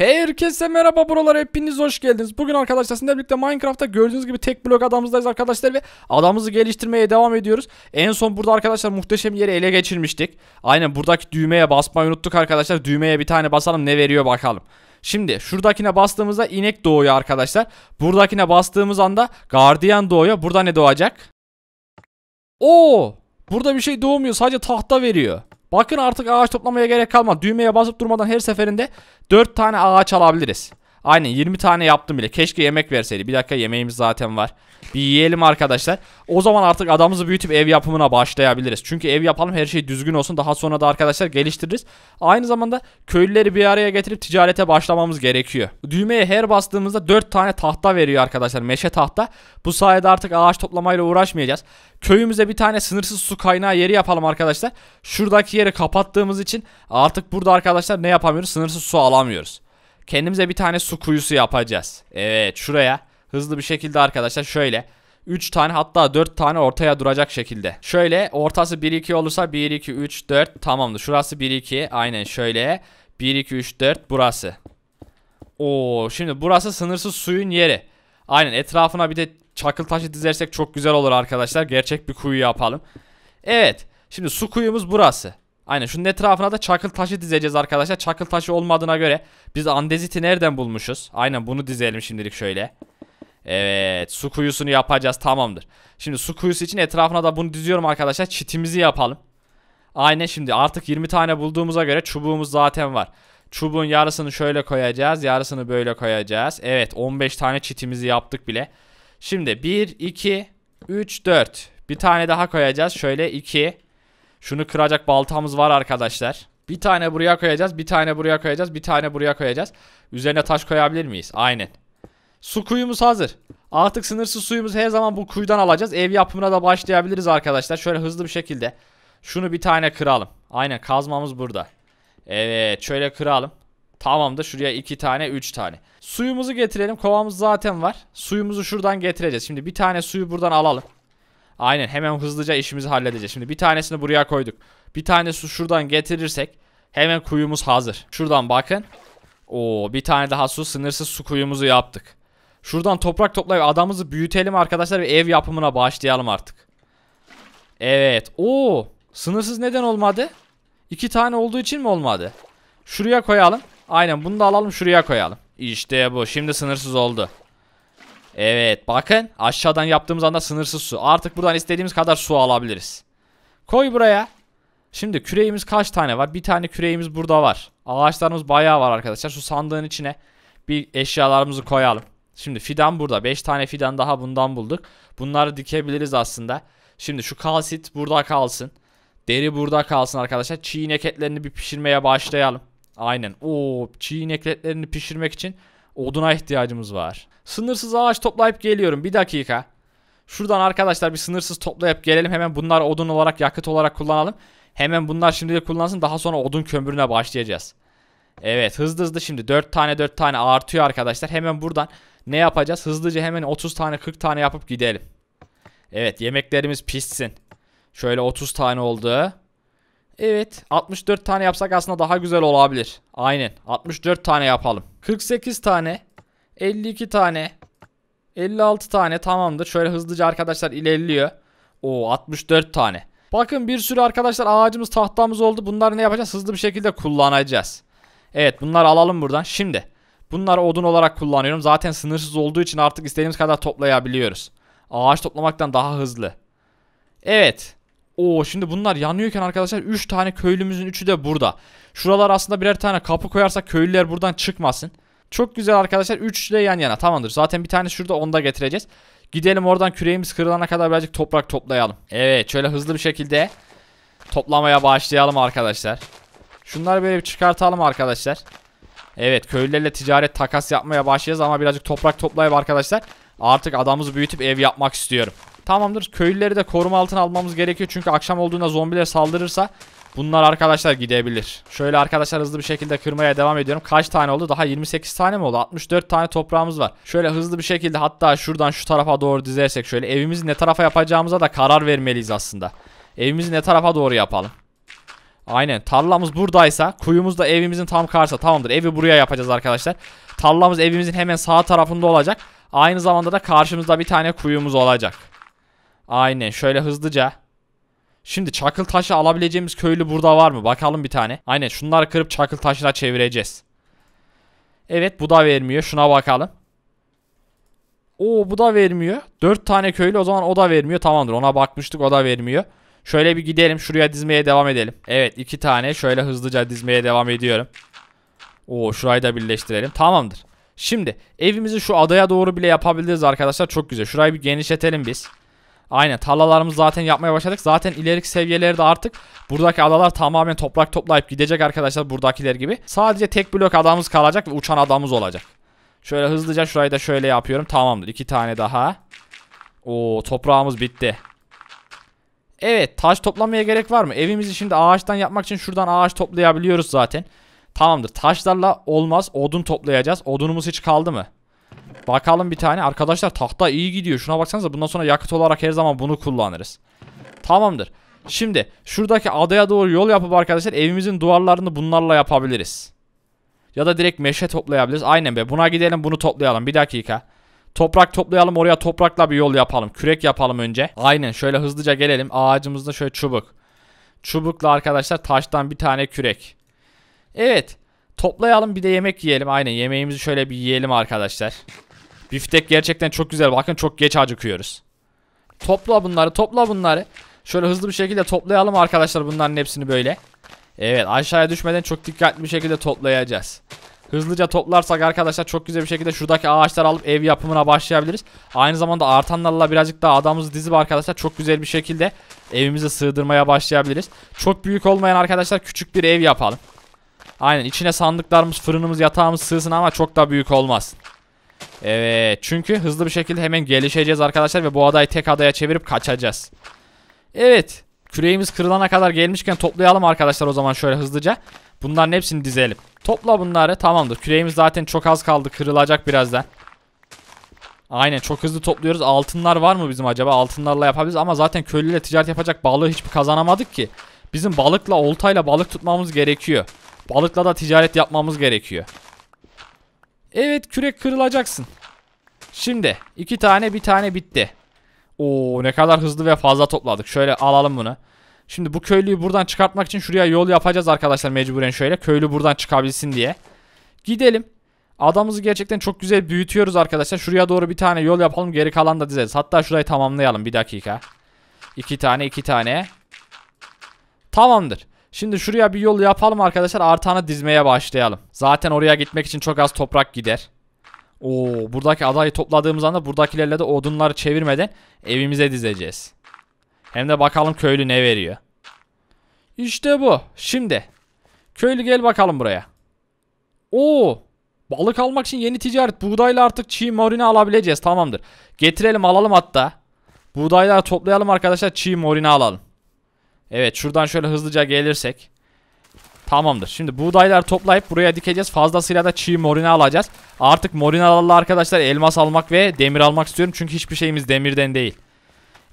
Herkese merhaba buralar hepiniz hoş geldiniz. Bugün arkadaşlar sizinle birlikte Minecraft'ta gördüğünüz gibi tek blok adamızdayız arkadaşlar ve adamımızı geliştirmeye devam ediyoruz. En son burada arkadaşlar muhteşem yeri ele geçirmiştik. Aynen buradaki düğmeye basmayı unuttuk arkadaşlar. Düğmeye bir tane basalım ne veriyor bakalım. Şimdi şuradakine bastığımızda inek doğuyor arkadaşlar. Buradakine bastığımız anda gardiyan doğuyor. Burada ne doğacak? Oo! Burada bir şey doğmuyor. Sadece tahta veriyor. Bakın artık ağaç toplamaya gerek kalmadı Düğmeye basıp durmadan her seferinde 4 tane ağaç alabiliriz. Aynen 20 tane yaptım bile. Keşke yemek verseydi. Bir dakika yemeğimiz zaten var. Bir yiyelim arkadaşlar. O zaman artık adamımızı büyütüp ev yapımına başlayabiliriz. Çünkü ev yapalım her şey düzgün olsun. Daha sonra da arkadaşlar geliştiririz. Aynı zamanda köylüleri bir araya getirip ticarete başlamamız gerekiyor. Düğmeye her bastığımızda 4 tane tahta veriyor arkadaşlar. Meşe tahta. Bu sayede artık ağaç toplamayla uğraşmayacağız. Köyümüze bir tane sınırsız su kaynağı yeri yapalım arkadaşlar. Şuradaki yeri kapattığımız için artık burada arkadaşlar ne yapamıyoruz? Sınırsız su alamıyoruz. Kendimize bir tane su kuyusu yapacağız. Evet şuraya hızlı bir şekilde arkadaşlar şöyle 3 tane hatta 4 tane ortaya duracak şekilde. Şöyle ortası 1-2 olursa 1-2-3-4 tamamdır. Şurası 1-2 aynen şöyle 1-2-3-4 burası. Oo şimdi burası sınırsız suyun yeri. Aynen etrafına bir de çakıl taşı dizersek çok güzel olur arkadaşlar. Gerçek bir kuyu yapalım. Evet şimdi su kuyumuz burası. Aynen şunun etrafına da çakıl taşı dizeceğiz arkadaşlar. Çakıl taşı olmadığına göre biz andeziti nereden bulmuşuz? Aynen bunu dizelim şimdilik şöyle. Evet su kuyusunu yapacağız tamamdır. Şimdi su kuyusu için etrafına da bunu diziyorum arkadaşlar. Çitimizi yapalım. Aynen şimdi artık 20 tane bulduğumuza göre çubuğumuz zaten var. Çubuğun yarısını şöyle koyacağız. Yarısını böyle koyacağız. Evet 15 tane çitimizi yaptık bile. Şimdi 1, 2, 3, 4. Bir tane daha koyacağız. Şöyle 2, şunu kıracak baltamız var arkadaşlar. Bir tane buraya koyacağız. Bir tane buraya koyacağız. Bir tane buraya koyacağız. Üzerine taş koyabilir miyiz? Aynen. Su kuyumuz hazır. Artık sınırsız suyumuzu her zaman bu kuyudan alacağız. Ev yapımına da başlayabiliriz arkadaşlar. Şöyle hızlı bir şekilde. Şunu bir tane kıralım. Aynen kazmamız burada. Evet şöyle kıralım. Tamamdır şuraya iki tane üç tane. Suyumuzu getirelim. Kovamız zaten var. Suyumuzu şuradan getireceğiz. Şimdi bir tane suyu buradan alalım. Aynen hemen hızlıca işimizi halledeceğiz. Şimdi bir tanesini buraya koyduk. Bir tane su şuradan getirirsek hemen kuyumuz hazır. Şuradan bakın. Oo bir tane daha su sınırsız su kuyumuzu yaptık. Şuradan toprak toplayıp adamımızı büyütelim arkadaşlar ve ev yapımına başlayalım artık. Evet. Oo sınırsız neden olmadı? İki tane olduğu için mi olmadı? Şuraya koyalım. Aynen bunu da alalım şuraya koyalım. İşte bu. Şimdi sınırsız oldu. Evet bakın aşağıdan yaptığımız anda sınırsız su. Artık buradan istediğimiz kadar su alabiliriz. Koy buraya. Şimdi küreğimiz kaç tane var? Bir tane küreğimiz burada var. Ağaçlarımız bayağı var arkadaşlar. Şu sandığın içine bir eşyalarımızı koyalım. Şimdi fidan burada. 5 tane fidan daha bundan bulduk. Bunları dikebiliriz aslında. Şimdi şu kalsit burada kalsın. Deri burada kalsın arkadaşlar. Çiğ etlerini bir pişirmeye başlayalım. Aynen. Oo, çiğ etlerini pişirmek için Oduna ihtiyacımız var. Sınırsız ağaç toplayıp geliyorum. Bir dakika. Şuradan arkadaşlar bir sınırsız toplayıp gelelim. Hemen bunlar odun olarak yakıt olarak kullanalım. Hemen bunlar şimdi de kullansın. Daha sonra odun kömürüne başlayacağız. Evet hızlı hızlı şimdi 4 tane 4 tane artıyor arkadaşlar. Hemen buradan ne yapacağız? Hızlıca hemen 30 tane 40 tane yapıp gidelim. Evet yemeklerimiz pişsin. Şöyle 30 tane oldu. Evet. 64 tane yapsak aslında daha güzel olabilir. Aynen. 64 tane yapalım. 48 tane. 52 tane. 56 tane tamamdır. Şöyle hızlıca arkadaşlar ilerliyor. Oo 64 tane. Bakın bir sürü arkadaşlar ağacımız tahtamız oldu. Bunları ne yapacağız? Hızlı bir şekilde kullanacağız. Evet bunları alalım buradan. Şimdi bunları odun olarak kullanıyorum. Zaten sınırsız olduğu için artık istediğimiz kadar toplayabiliyoruz. Ağaç toplamaktan daha hızlı. Evet. Oo şimdi bunlar yanıyorken arkadaşlar 3 tane köylümüzün 3'ü de burada. Şuralar aslında birer tane kapı koyarsak köylüler buradan çıkmasın. Çok güzel arkadaşlar 3 de yan yana tamamdır. Zaten bir tane şurada onu da getireceğiz. Gidelim oradan küreğimiz kırılana kadar birazcık toprak toplayalım. Evet şöyle hızlı bir şekilde toplamaya başlayalım arkadaşlar. Şunları böyle bir çıkartalım arkadaşlar. Evet köylülerle ticaret takas yapmaya başlayacağız ama birazcık toprak toplayıp arkadaşlar artık adamımızı büyütüp ev yapmak istiyorum. Tamamdır. Köylüleri de koruma altına almamız gerekiyor. Çünkü akşam olduğunda zombiler saldırırsa bunlar arkadaşlar gidebilir. Şöyle arkadaşlar hızlı bir şekilde kırmaya devam ediyorum. Kaç tane oldu? Daha 28 tane mi oldu? 64 tane toprağımız var. Şöyle hızlı bir şekilde hatta şuradan şu tarafa doğru dizersek şöyle evimizi ne tarafa yapacağımıza da karar vermeliyiz aslında. Evimizi ne tarafa doğru yapalım? Aynen tarlamız buradaysa kuyumuz da evimizin tam karşısı tamamdır evi buraya yapacağız arkadaşlar. Tarlamız evimizin hemen sağ tarafında olacak. Aynı zamanda da karşımızda bir tane kuyumuz olacak. Aynen şöyle hızlıca. Şimdi çakıl taşı alabileceğimiz köylü burada var mı? Bakalım bir tane. Aynen şunları kırıp çakıl taşına çevireceğiz. Evet bu da vermiyor. Şuna bakalım. Oo bu da vermiyor. 4 tane köylü o zaman o da vermiyor. Tamamdır ona bakmıştık o da vermiyor. Şöyle bir gidelim şuraya dizmeye devam edelim. Evet 2 tane şöyle hızlıca dizmeye devam ediyorum. Oo şurayı da birleştirelim. Tamamdır. Şimdi evimizi şu adaya doğru bile yapabiliriz arkadaşlar. Çok güzel. Şurayı bir genişletelim biz. Aynen tarlalarımızı zaten yapmaya başladık. Zaten ileriki seviyeleri de artık buradaki adalar tamamen toprak toplayıp gidecek arkadaşlar buradakiler gibi. Sadece tek blok adamız kalacak ve uçan adamız olacak. Şöyle hızlıca şurayı da şöyle yapıyorum. Tamamdır. İki tane daha. Oo toprağımız bitti. Evet taş toplamaya gerek var mı? Evimizi şimdi ağaçtan yapmak için şuradan ağaç toplayabiliyoruz zaten. Tamamdır. Taşlarla olmaz. Odun toplayacağız. Odunumuz hiç kaldı mı? Bakalım bir tane. Arkadaşlar tahta iyi gidiyor. Şuna baksanıza bundan sonra yakıt olarak her zaman bunu kullanırız. Tamamdır. Şimdi şuradaki adaya doğru yol yapıp arkadaşlar evimizin duvarlarını bunlarla yapabiliriz. Ya da direkt meşe toplayabiliriz. Aynen be buna gidelim bunu toplayalım. Bir dakika. Toprak toplayalım oraya toprakla bir yol yapalım. Kürek yapalım önce. Aynen şöyle hızlıca gelelim. Ağacımızda şöyle çubuk. Çubukla arkadaşlar taştan bir tane kürek. Evet. Toplayalım bir de yemek yiyelim. Aynen yemeğimizi şöyle bir yiyelim arkadaşlar. Biftek gerçekten çok güzel. Bakın çok geç acıkıyoruz. Topla bunları topla bunları. Şöyle hızlı bir şekilde toplayalım arkadaşlar bunların hepsini böyle. Evet aşağıya düşmeden çok dikkatli bir şekilde toplayacağız. Hızlıca toplarsak arkadaşlar çok güzel bir şekilde şuradaki ağaçları alıp ev yapımına başlayabiliriz. Aynı zamanda artanlarla birazcık daha adamımızı dizip arkadaşlar çok güzel bir şekilde evimize sığdırmaya başlayabiliriz. Çok büyük olmayan arkadaşlar küçük bir ev yapalım. Aynen içine sandıklarımız, fırınımız, yatağımız sığsın ama çok da büyük olmaz. Evet çünkü hızlı bir şekilde hemen gelişeceğiz arkadaşlar ve bu adayı tek adaya çevirip kaçacağız. Evet küreğimiz kırılana kadar gelmişken toplayalım arkadaşlar o zaman şöyle hızlıca. Bunların hepsini dizelim. Topla bunları tamamdır. Küreğimiz zaten çok az kaldı kırılacak birazdan. Aynen çok hızlı topluyoruz. Altınlar var mı bizim acaba? Altınlarla yapabiliriz ama zaten köylüyle ticaret yapacak balığı hiçbir kazanamadık ki. Bizim balıkla oltayla balık tutmamız gerekiyor. Balıkla da ticaret yapmamız gerekiyor. Evet kürek kırılacaksın. Şimdi iki tane bir tane bitti. Oo ne kadar hızlı ve fazla topladık. Şöyle alalım bunu. Şimdi bu köylüyü buradan çıkartmak için şuraya yol yapacağız arkadaşlar mecburen şöyle. Köylü buradan çıkabilsin diye. Gidelim. Adamımızı gerçekten çok güzel büyütüyoruz arkadaşlar. Şuraya doğru bir tane yol yapalım. Geri kalan da dizeriz. Hatta şurayı tamamlayalım. Bir dakika. İki tane iki tane. Tamamdır. Şimdi şuraya bir yol yapalım arkadaşlar. Artanı dizmeye başlayalım. Zaten oraya gitmek için çok az toprak gider. Oo, buradaki adayı topladığımız anda buradakilerle de odunları çevirmeden evimize dizeceğiz. Hem de bakalım köylü ne veriyor. İşte bu. Şimdi. Köylü gel bakalım buraya. Oo. Balık almak için yeni ticaret. Buğdayla artık çiğ morini alabileceğiz. Tamamdır. Getirelim alalım hatta. Buğdayları toplayalım arkadaşlar. Çiğ morini alalım. Evet şuradan şöyle hızlıca gelirsek. Tamamdır. Şimdi buğdaylar toplayıp buraya dikeceğiz. Fazlasıyla da çiğ morina alacağız. Artık morinalarla arkadaşlar elmas almak ve demir almak istiyorum. Çünkü hiçbir şeyimiz demirden değil.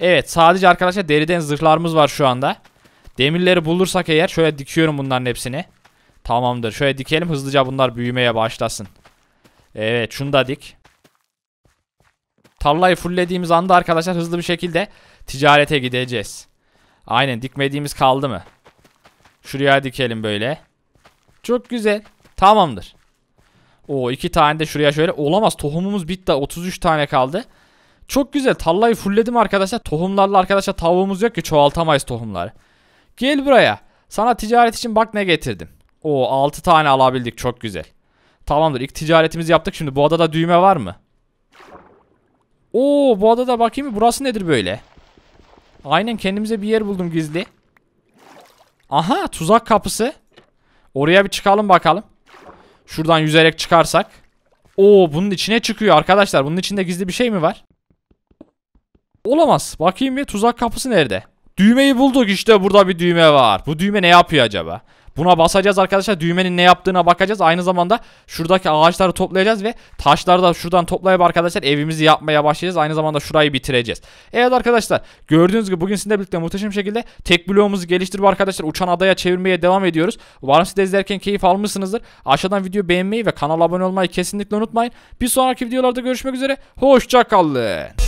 Evet sadece arkadaşlar deriden zırhlarımız var şu anda. Demirleri bulursak eğer şöyle dikiyorum bunların hepsini. Tamamdır. Şöyle dikelim hızlıca bunlar büyümeye başlasın. Evet şunu da dik. Tarlayı fulllediğimiz anda arkadaşlar hızlı bir şekilde ticarete gideceğiz. Aynen dikmediğimiz kaldı mı? Şuraya dikelim böyle. Çok güzel. Tamamdır. O iki tane de şuraya şöyle. Olamaz tohumumuz bitti. 33 tane kaldı. Çok güzel. Tallayı fullledim arkadaşlar. Tohumlarla arkadaşlar tavuğumuz yok ki çoğaltamayız tohumları. Gel buraya. Sana ticaret için bak ne getirdim. O 6 tane alabildik. Çok güzel. Tamamdır. İlk ticaretimizi yaptık. Şimdi bu adada düğme var mı? Oo bu adada bakayım. Burası nedir böyle? Aynen kendimize bir yer buldum gizli. Aha tuzak kapısı. Oraya bir çıkalım bakalım. Şuradan yüzerek çıkarsak. Oo bunun içine çıkıyor arkadaşlar. Bunun içinde gizli bir şey mi var? Olamaz. Bakayım bir tuzak kapısı nerede? Düğmeyi bulduk işte burada bir düğme var. Bu düğme ne yapıyor acaba? Buna basacağız arkadaşlar. Düğmenin ne yaptığına bakacağız. Aynı zamanda şuradaki ağaçları toplayacağız ve taşları da şuradan toplayıp arkadaşlar evimizi yapmaya başlayacağız. Aynı zamanda şurayı bitireceğiz. Evet arkadaşlar gördüğünüz gibi bugün sizinle birlikte muhteşem şekilde tek bloğumuzu geliştirip arkadaşlar uçan adaya çevirmeye devam ediyoruz. Umarım siz izlerken keyif almışsınızdır. Aşağıdan video beğenmeyi ve kanala abone olmayı kesinlikle unutmayın. Bir sonraki videolarda görüşmek üzere. Hoşçakalın.